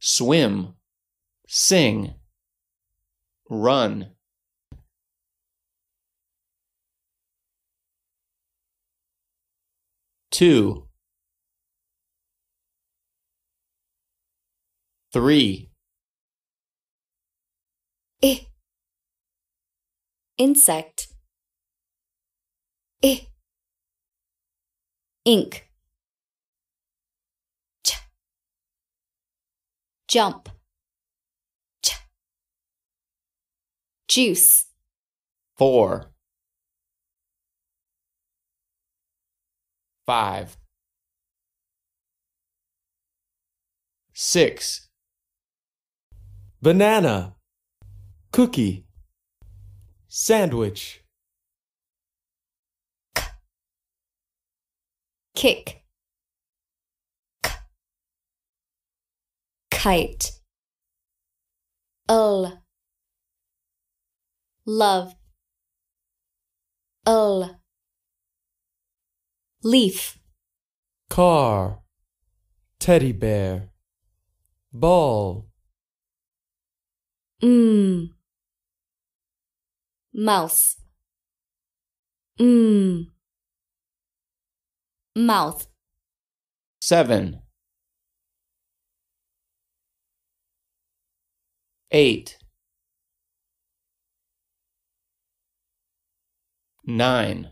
swim, sing, run. Two, three. Eh. Insect. Eh. Ink. jump. Ch. Juice. Four. Five. Six. Banana. Cookie. Sandwich. K. Kick. kite L. love L. leaf car teddy bear ball mm mouse mm mouth 7 eight, nine,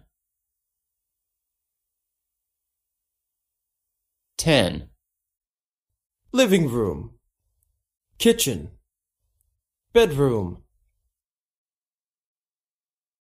ten. Living room, kitchen, bedroom.